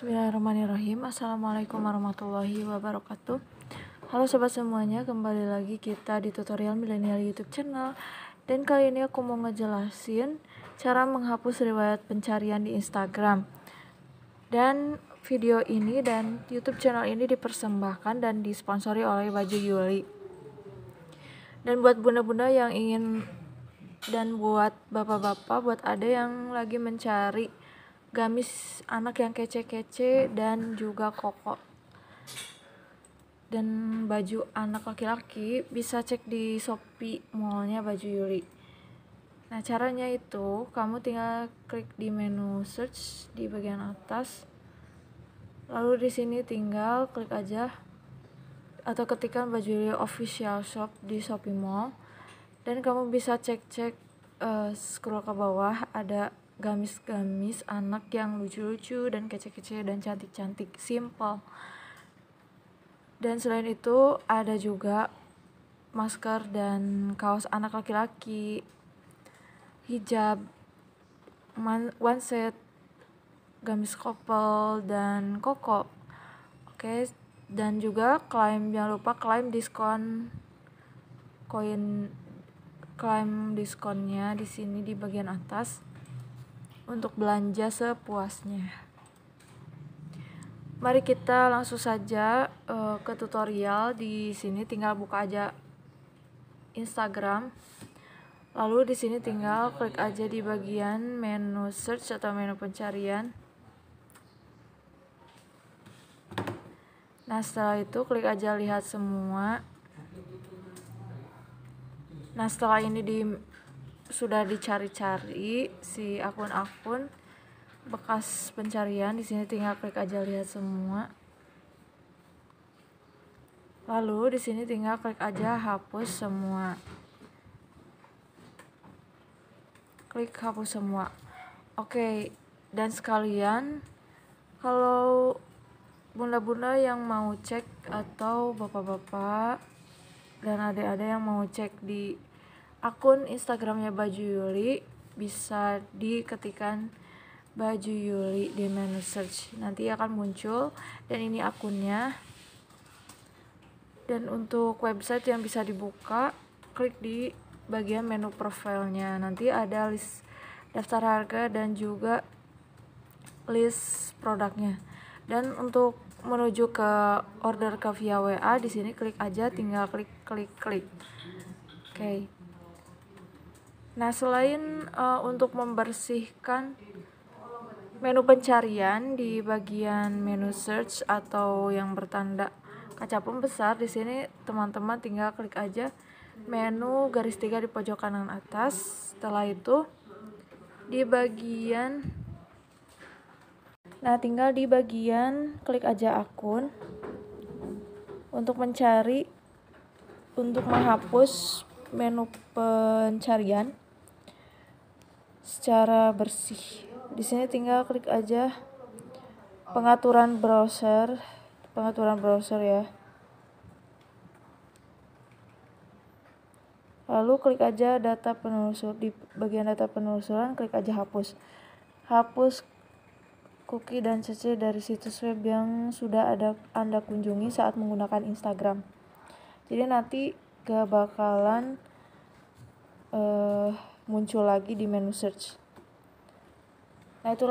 Bismillahirrahmanirrahim Assalamualaikum warahmatullahi wabarakatuh Halo sobat semuanya Kembali lagi kita di tutorial milenial youtube channel Dan kali ini aku mau ngejelasin Cara menghapus riwayat pencarian di instagram Dan video ini dan youtube channel ini dipersembahkan Dan disponsori oleh Baju Yuli Dan buat bunda-bunda yang ingin Dan buat bapak-bapak Buat ada yang lagi mencari gamis anak yang kece-kece dan juga koko dan baju anak laki-laki bisa cek di Shopee mallnya baju Yuri nah caranya itu kamu tinggal klik di menu search di bagian atas lalu di sini tinggal klik aja atau ketikkan baju Yuri official shop di Shopee Mall dan kamu bisa cek-cek uh, scroll ke bawah ada gamis-gamis anak yang lucu-lucu dan kece-kece dan cantik-cantik simple dan selain itu ada juga masker dan kaos anak laki-laki hijab man, one set gamis couple dan koko oke okay. dan juga klaim jangan lupa klaim diskon koin klaim diskonnya di sini di bagian atas untuk belanja sepuasnya. Mari kita langsung saja uh, ke tutorial. Di sini tinggal buka aja Instagram. Lalu di sini tinggal klik aja di bagian menu search atau menu pencarian. Nah, setelah itu klik aja lihat semua. Nah, setelah ini di sudah dicari-cari si akun-akun bekas pencarian di sini tinggal klik aja lihat semua lalu di sini tinggal klik aja hapus semua klik hapus semua oke okay. dan sekalian kalau bunda-bunda yang mau cek atau bapak-bapak dan adik-adik yang mau cek di akun Instagramnya Baju Yuli bisa diketikkan Baju Yuli di menu search nanti akan muncul dan ini akunnya dan untuk website yang bisa dibuka klik di bagian menu profilnya nanti ada list daftar harga dan juga list produknya dan untuk menuju ke order ke via WA di sini klik aja tinggal klik klik klik oke okay. Nah, selain uh, untuk membersihkan menu pencarian di bagian menu search atau yang bertanda kaca pembesar, di sini teman-teman tinggal klik aja menu garis tiga di pojok kanan atas. Setelah itu di bagian Nah, tinggal di bagian klik aja akun untuk mencari untuk menghapus menu pencarian secara bersih. Di sini tinggal klik aja pengaturan browser, pengaturan browser ya. Lalu klik aja data penelusur di bagian data penelusuran klik aja hapus. Hapus cookie dan CC dari situs web yang sudah ada Anda kunjungi saat menggunakan Instagram. Jadi nanti gak bakalan uh, eh, muncul lagi di menu search. Nah itulah